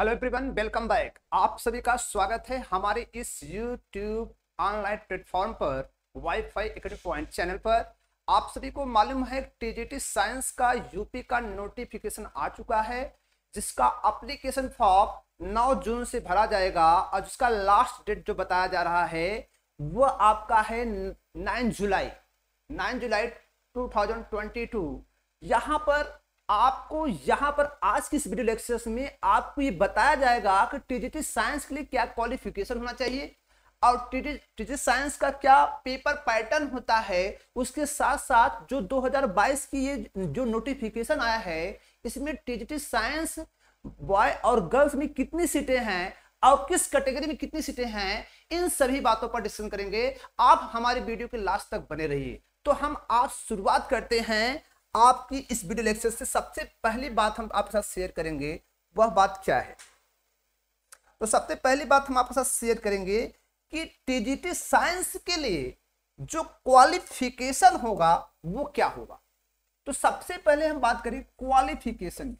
hello everyone welcome back आप सभी का स्वागत है हमारे इस यूट्यूब ऑनलाइन प्लेटफॉर्म पर वाईफाई फाई पॉइंट चैनल पर आप सभी को मालूम है टीजीटी साइंस का यूपी का नोटिफिकेशन आ चुका है जिसका एप्लीकेशन फॉर्म 9 जून से भरा जाएगा और जिसका लास्ट डेट जो बताया जा रहा है वह आपका है nine July nine July two thousand पर आपको यहां पर आज की इस वीडियो लेक्चर में आपको ये बताया जाएगा कि टीजीटी साइंस के लिए क्या क्वालिफिकेशन होना चाहिए और टीजी साइंस का क्या पेपर पैटर्न होता है उसके साथ साथ जो 2022 की ये जो नोटिफिकेशन आया है इसमें टीजीटी साइंस बॉय और गर्ल्स में कितनी सीटें हैं और किस कैटेगरी में कितनी सीटें हैं इन सभी बातों पर डिस्कशन करेंगे आप हमारे वीडियो के लास्ट तक बने रहिए तो हम आज शुरुआत करते हैं आपकी इस वीडियो लेक्चर से सबसे पहली बात हम आपके साथ शेयर करेंगे वह बात क्या है तो सबसे पहली बात हम आपके साथ शेयर करेंगे कि टीजीटी साइंस के लिए जो क्वालिफिकेशन होगा वो क्या होगा तो सबसे पहले हम बात करें क्वालिफिकेशन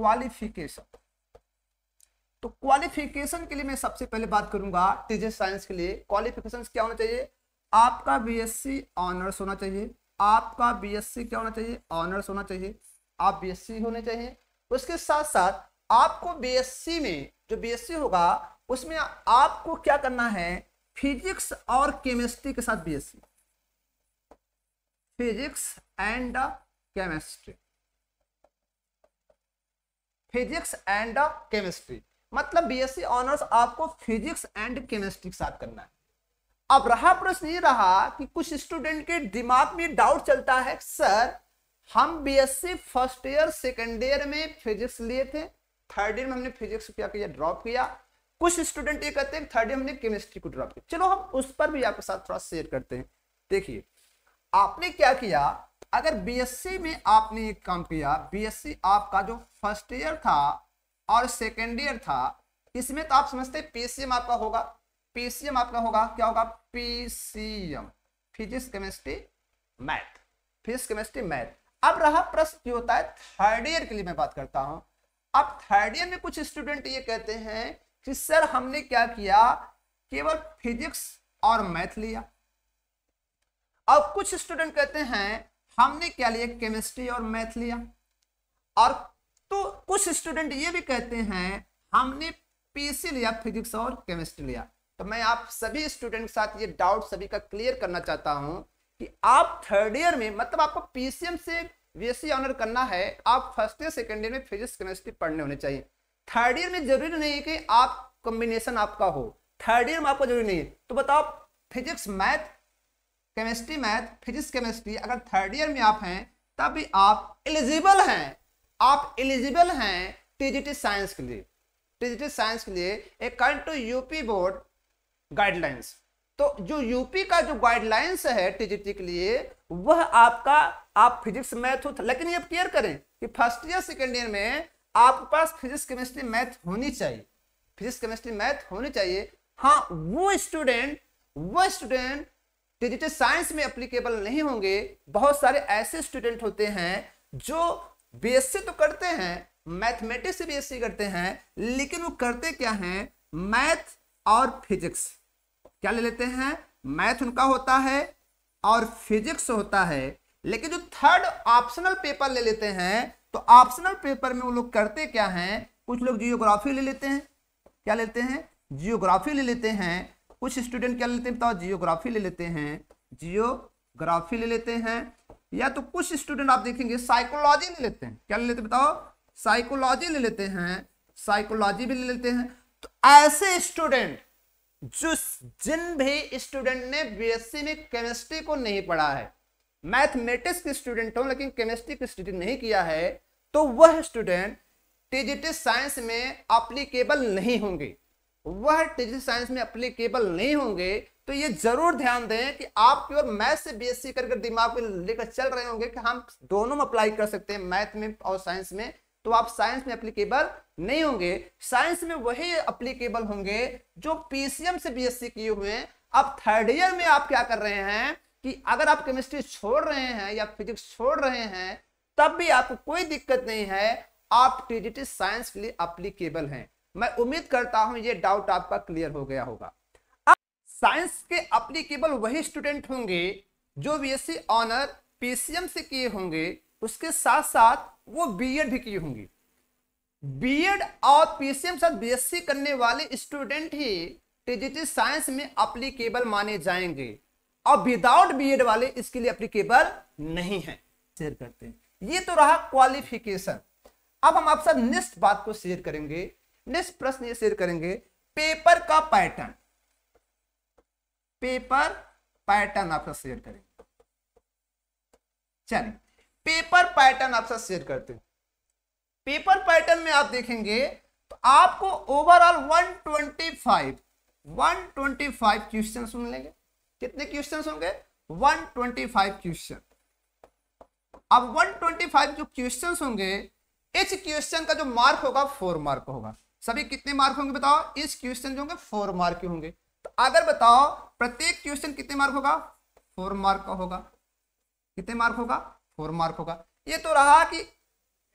क्वालिफिकेशन तो क्वालिफिकेशन के लिए मैं सबसे पहले बात करूंगा टीजे साइंस के लिए क्वालिफिकेशन क्या होना चाहिए आपका बीएससी ऑनर्स होना चाहिए आपका बीएससी क्या होना चाहिए ऑनर्स होना चाहिए आप बीएससी होने चाहिए उसके साथ साथ आपको बीएससी में जो बीएससी होगा उसमें आपको क्या करना है फिजिक्स और केमिस्ट्री के साथ BSc physics and chemistry physics and chemistry मतलब बीएससी ऑनर्स आपको फिजिक्स एंड केमिस्ट्री के साथ करना है अब रहा प्रश्न ये रहा कि कुछ स्टूडेंट के दिमाग में डाउट चलता है सर हम BSc first year second year में फिजिक्स लिए थे थर्ड ईयर में हमने फिजिक्स क्या किया ड्रॉप किया कुछ स्टूडेंट ये कहते हैं थर्ड ईयर हमने केमिस्ट्री को ड्रॉप किया चलो हम उस पर भी आपके साथ थोड़ा शेयर करते हैं देखिए आपने क्या किया अगर बीएससी में आपने एक काम किया बीएससी आपका जो फर्स्ट ईयर था और सेकेंड ईयर था इसमें तो आप समझते पीसीएम आपका होगा पीसीएम आपका होगा क्या होगा PCM physics chemistry math physics chemistry math अब रहा प्रश्न जो होता है थर्ड ईयर के लिए मैं बात करता हूं अब थर्ड ईयर में कुछ स्टूडेंट ये कहते हैं कि सर हमने क्या किया केवल फिजिक्स और मैथ लिया अब कुछ स्टूडेंट कहते हैं हमने क्या लिया केमिस्ट्री और मैथ लिया और तो कुछ स्टूडेंट ये भी कहते हैं हमने पीसी लिया फिजिक्स और केमिस्ट्री लिया तो मैं आप सभी स्टूडेंट के साथ ये डाउट सभी का क्लियर करना चाहता हूँ कि आप थर्ड ईयर में मतलब आपको पीसीएम से बी ऑनर e करना है आप फर्स्ट ईयर सेकेंड ईयर में फिजिक्स केमिस्ट्री पढ़ने होने चाहिए थर्ड ईयर में जरूरी नहीं है कि आप कॉम्बिनेशन आपका हो थर्ड ईयर में आपको जरूरी नहीं है तो बताओ physics math chemistry math physics chemistry अगर थर्ड ईयर में आप हैं तब भी आप एलिजिबल हैं आप एलिजिबल हैं टीजीटी साइंस के लिए टी साइंस के लिए according to UP board guidelines तो जो यूपी का जो गाइडलाइंस है टीजीटी के लिए वह आपका आप फिजिक्स मैथ हो लेकिन ये क्लियर करें कि फर्स्ट ईयर सेकेंड ईयर में आपके पास फिजिक्स केमिस्ट्री मैथ होनी चाहिए फिजिक्स केमिस्ट्री मैथ होनी चाहिए हाँ वो स्टूडेंट वो स्टूडेंट डिजिटल साइंस में अप्लीकेबल नहीं होंगे बहुत सारे ऐसे स्टूडेंट होते हैं जो बीएससी तो करते हैं मैथमेटिक्स से बीएससी करते हैं लेकिन वो करते क्या हैं मैथ और फिजिक्स क्या ले लेते हैं मैथ उनका होता है और फिजिक्स होता है लेकिन जो थर्ड ऑप्शनल पेपर ले लेते हैं तो ऑप्शनल पेपर में वो लोग करते क्या हैं कुछ लोग जियोग्राफी ले लेते हैं क्या लेते हैं जियोग्राफी ले लेते हैं कुछ स्टूडेंट क्या लेते हैं बताओ जियोग्राफी ले लेते हैं जियोग्राफी ले लेते हैं या तो कुछ स्टूडेंट आप देखेंगे साइकोलॉजी ले लेते हैं क्या ले लेते बताओ साइकोलॉजी ले लेते हैं साइकोलॉजी भी ले लेते हैं तो ऐसे स्टूडेंट जो जिन भी स्टूडेंट ने बीएससी में केमिस्ट्री को नहीं पढ़ा है मैथमेटिक्स के स्टूडेंट हो लेकिन केमिस्ट्री की स्टडी नहीं किया है तो वह स्टूडेंट टीजीटी साइंस में अप्लीकेबल नहीं होंगे वह टीजीटी साइंस में अप्लीकेबल नहीं होंगे तो ये जरूर ध्यान दें कि आप केवल मैथ से बीएससी करके दिमाग में लेकर चल रहे होंगे कि हम दोनों में अप्लाई कर सकते हैं मैथ में और साइंस में तो आप साइंस में अप्लीकेबल नहीं होंगे साइंस में वही अप्लीकेबल होंगे जो पीसीएम से बीएससी किए हुए हैं अब थर्ड ईयर में आप क्या कर रहे हैं कि अगर आप केमिस्ट्री छोड़ रहे हैं या फिजिक्स छोड़ रहे हैं तब भी आपको कोई दिक्कत नहीं है आप टीजीटी साइंस के लिए अप्लीकेबल हैं मैं उम्मीद करता हूं ये डाउट आपका क्लियर हो गया होगा अब साइंस के अप्लीकेबल वही स्टूडेंट होंगे जो सी ऑनर पीसीएम से किए होंगे उसके साथ साथ वो एड भी किए होंगे बीएड और पीसीएम साथ बीएससी करने वाले स्टूडेंट ही डिजिटल साइंस में अप्लीकेबल माने जाएंगे और विदाउट बीएड वाले इसके लिए अप्लीकेबल नहीं है शेयर करते हैं ये तो रहा क्वालिफिकेशन अब हम आप सब नेक्स्ट बात को शेयर करेंगे नेक्स्ट प्रश्न ये शेयर करेंगे पेपर का पैटर्न पेपर पैटर्न आपका शेयर करेंगे चलिए पेपर पैटर्न आपसे शेयर करते हैं पेपर पैटर्न में आप देखेंगे तो आपको ओवरऑल 125 125 क्वेश्चन मिलेंगे कितने क्वेश्चन होंगे 125 क्वेश्चन अब 125 जो क्वेश्चन होंगे इस क्वेश्चन का जो मार्क होगा फोर मार्क होगा सभी कितने मार्क होंगे बताओ इस क्वेश्चन जो होंगे फोर मार्क होंगे तो अगर बताओ प्रत्येक क्वेश्चन कितने मार्क होगा फोर मार्क का होगा कितने मार्क होगा फोर मार्क होगा ये तो रहा कि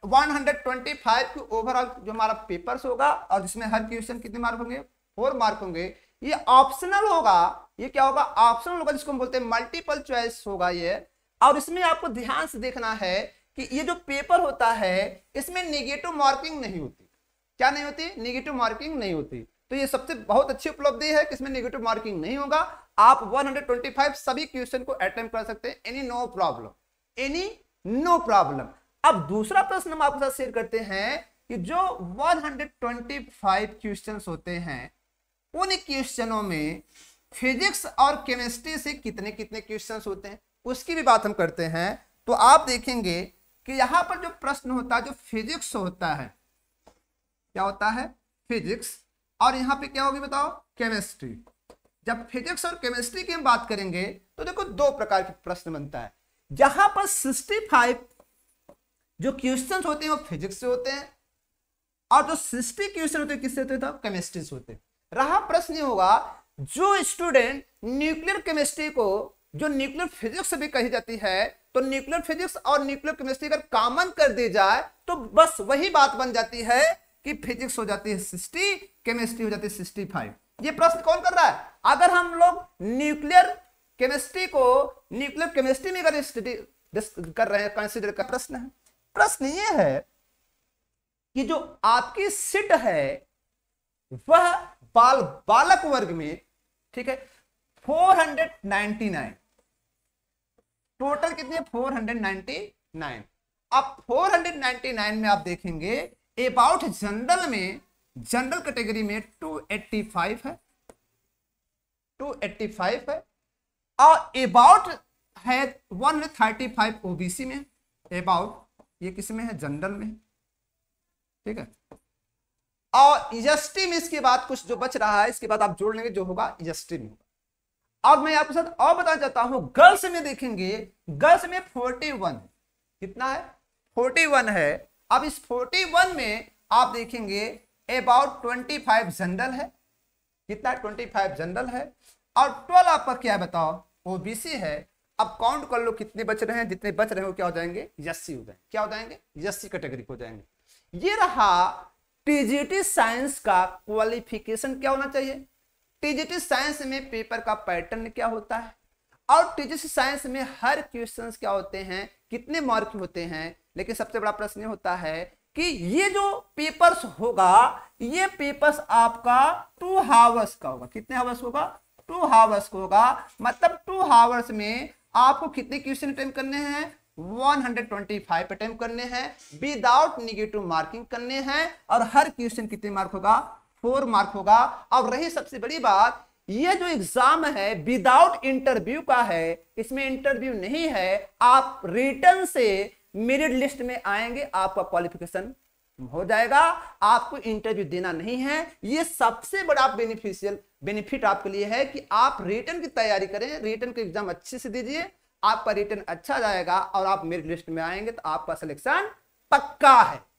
125 की ओवरऑल जो हमारा पेपर्स होगा और जिसमें हर क्वेश्चन कितने मार्क होंगे फोर मार्क होंगे ये ऑप्शनल होगा ये क्या होगा ऑप्शनल होगा जिसको हम बोलते हैं मल्टीपल चॉइस होगा ये और इसमें आपको ध्यान से देखना है कि ये जो पेपर होता है इसमें निगेटिव मार्किंग नहीं होती क्या नहीं होती निगेटिव मार्किंग नहीं होती तो ये सबसे बहुत अच्छी उपलब्धि है कि इसमें निगेटिव मार्किंग नहीं होगा आप 125 सभी क्वेश्चन को अटेम्प्ट कर सकते हैं any no problem any no problem अब दूसरा प्रश्न हम आपके साथ शेयर करते हैं कि जो 125 क्वेश्चंस होते हैं उन क्वेश्चनों में फिजिक्स और केमिस्ट्री से कितने कितने क्वेश्चंस होते हैं उसकी भी बात हम करते हैं तो आप देखेंगे कि यहां पर जो प्रश्न होता है जो फिजिक्स होता है क्या होता है फिजिक्स और यहां पे क्या होगी बताओ केमिस्ट्री जब फिजिक्स और केमिस्ट्री की हम बात करेंगे तो देखो दो प्रकार के प्रश्न बनता है जहां पर सिक्सटी जो क्वेश्चन होते हैं वो फिजिक्स से होते हैं और जो सृष्टि क्वेश्चन होते हैं किससे होते हैं केमिस्ट्री तो से होते हैं रहा प्रश्न ये होगा जो स्टूडेंट न्यूक्लियर केमिस्ट्री को जो न्यूक्लियर फिजिक्स भी कही जाती है तो न्यूक्लियर फिजिक्स और न्यूक्लियर केमिस्ट्री अगर कॉमन कर दी जाए तो बस वही बात बन जाती है कि फिजिक्स हो जाती है सिक्सटी केमिस्ट्री हो जाती है सिक्सटी फाइव ये प्रश्न कौन कर रहा है अगर हम लोग न्यूक्लियर केमिस्ट्री को न्यूक्लियर केमिस्ट्री में अगर स्टडी कर रहे हैं कंसिडर का प्रश्न है प्रश्न ये है कि जो आपकी सिट है वह बाल बालक वर्ग में ठीक है 499 टोटल कितनी 499 अब 499 में आप देखेंगे अबाउट जनरल में जनरल कैटेगरी में 285 है 285 है और अबाउट है 135 ओबीसी में अबाउट ये किस में है जनरल में ठीक है और इजस्टी में इसके बाद कुछ जो बच रहा है इसके बाद आप जोड़ लेंगे जो होगा इजस्टी में होगा मैं आपके साथ और बता चाहता हूं गर्ल्स में देखेंगे गर्ल्स में फोर्टी वन कितना है फोर्टी वन है अब इस फोर्टी वन में आप देखेंगे अबाउट ट्वेंटी फाइव जनरल है कितना ट्वेंटी फाइव जनरल है और ट्वेल्व आपका क्या बताओ ओबीसी है अब काउंट कर लो कितने बच रहे हैं जितने बच रहे हैं वो क्या हो जाएंगे यस्सी हो जाएंगे क्या हो जाएंगे यस्सी कैटेगरी हो जाएंगे ये रहा टीजीटी साइंस का क्वालिफिकेशन क्या होना चाहिए टीजीटी साइंस में पेपर का पैटर्न क्या होता है और टीजीटी साइंस में हर क्वेश्चन क्या होते हैं कितने मार्क होते हैं लेकिन सबसे बड़ा प्रश्न होता है कि ये जो पेपर्स होगा ये पेपर्स आपका टू हावर्स का होगा कितने हावर्स होगा टू हावर्स होगा मतलब टू हावर्स में आपको कितने क्वेश्चन अटेम्प करने हैं 125 अटेम्प्ट करने हैं विदाउट निगेटिव मार्किंग करने हैं और हर क्वेश्चन कितने मार्क होगा फोर मार्क होगा और रही सबसे बड़ी बात ये जो एग्जाम है विदाउट इंटरव्यू का है इसमें इंटरव्यू नहीं है आप रिटर्न से मेरिट लिस्ट में आएंगे आपका क्वालिफिकेशन हो जाएगा आपको इंटरव्यू देना नहीं है ये सबसे बड़ा बेनिफिशियल बेनिफिट आपके लिए है कि आप रिटर्न की तैयारी करें रिटर्न का एग्जाम अच्छे से दीजिए आपका रिटर्न अच्छा जाएगा और आप मेरिट लिस्ट में आएंगे तो आपका सिलेक्शन पक्का है